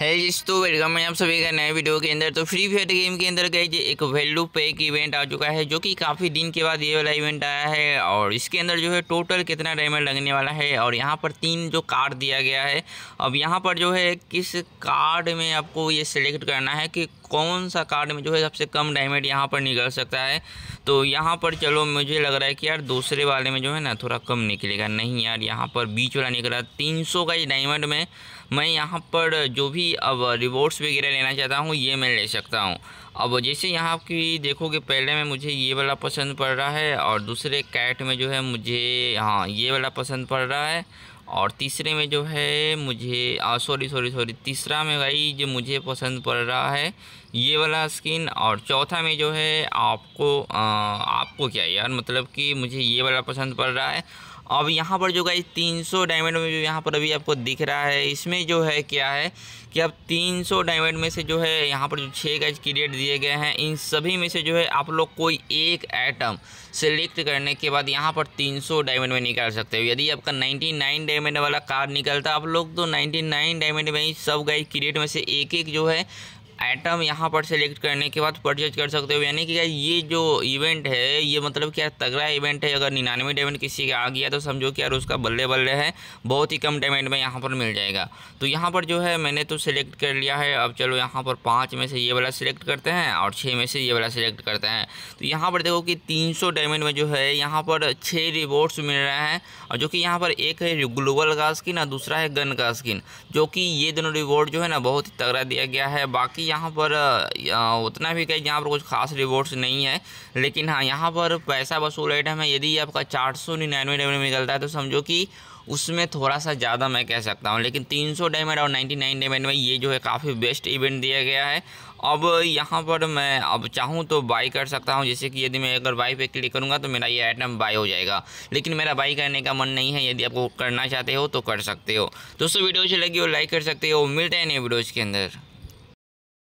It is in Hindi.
है जिस तो वेलकम है आप सभी का नए वीडियो के अंदर तो फ्री फायर गेम के अंदर गई जी एक वैल्यू पैक इवेंट आ चुका है जो कि काफ़ी दिन के बाद ये वाला इवेंट आया है और इसके अंदर जो है टोटल कितना डायमंड लगने वाला है और यहाँ पर तीन जो कार्ड दिया गया है अब यहाँ पर जो है किस कार्ड में आपको ये सिलेक्ट करना है कि कौन सा कार्ड में जो है सबसे कम डायमंड यहाँ पर निकल सकता है तो यहाँ पर चलो मुझे लग रहा है कि यार दूसरे वाले में जो है ना थोड़ा कम निकलेगा नहीं यार यहाँ पर बीच वाला निकला तीन का ही डायमंड में मैं यहाँ पर जो भी अब रिवॉर्ड्स वगैरह लेना चाहता हूँ ये मैं ले सकता हूँ अब जैसे यहाँ की देखोगे पहले में मुझे ये वाला पसंद पड़ रहा है और दूसरे कैट में जो है मुझे हाँ ये वाला पसंद पड़ रहा है और तीसरे में जो है मुझे सॉरी सॉरी सॉरी तीसरा में भाई जो मुझे पसंद पड़ रहा है ये वाला स्किन और चौथा में जो है आपको आ, आपको क्या यार मतलब कि मुझे ये वाला पसंद पड़ रहा है अब यहाँ पर जो गाइज 300 डायमंड में जो यहाँ पर अभी आपको दिख रहा है इसमें जो है क्या है कि अब 300 डायमंड में से जो है यहाँ पर जो छः गाइज क्रिएट दिए गए हैं इन सभी में से जो है आप लोग कोई एक आइटम सेलेक्ट करने के बाद यहाँ पर 300 डायमंड में निकाल सकते हो यदि आपका 99 डायमंड वाला कार्ड निकलता आप लोग तो 99 डायमंड में ही सब गाइज क्रिएट में से एक एक जो है आइटम यहाँ पर सेलेक्ट करने के बाद परचेज कर सकते हो यानी कि ये जो इवेंट है ये मतलब क्या तगड़ा इवेंट है अगर निन्यानवे डायमंड किसी का आ गया तो समझो कि यार उसका बल्ले बल्ले है बहुत ही कम डायमंड में यहाँ पर मिल जाएगा तो यहाँ पर जो है मैंने तो सेलेक्ट कर लिया है अब चलो यहाँ पर पाँच में से ये वाला सिलेक्ट करते हैं और छः में से ये वाला सिलेक्ट करते हैं तो यहाँ पर देखो कि तीन डायमंड में जो है यहाँ पर छः रिवॉर्ड्स मिल रहे हैं और जो कि यहाँ पर एक है ग्लोबल का स्किन और दूसरा है गन का स्किन जो कि ये दोनों रिवॉर्ड जो है ना बहुत ही तगड़ा दिया गया है बाकी यहाँ पर उतना भी कहीं यहाँ पर कुछ खास रिवॉर्ड्स नहीं है लेकिन हाँ यहाँ पर पैसा वसूल आइटम है यदि आपका चार सौ निन्यानवे डायमंड निकलता है तो समझो कि उसमें थोड़ा सा ज़्यादा मैं कह सकता हूँ लेकिन 300 डायमंड और 99 डायमंड में ये जो है काफ़ी बेस्ट इवेंट दिया गया है अब यहाँ पर मैं अब चाहूँ तो बाई कर सकता हूँ जैसे कि यदि मैं अगर बाई पे क्लिक करूँगा तो मेरा ये आइटम बाई हो जाएगा लेकिन मेरा बाई करने का मन नहीं है यदि आपको करना चाहते हो तो कर सकते हो दोस्तों वीडियो अच्छी लगी हो लाइक कर सकते हो मिलते हैं नए वीडियोज़ के अंदर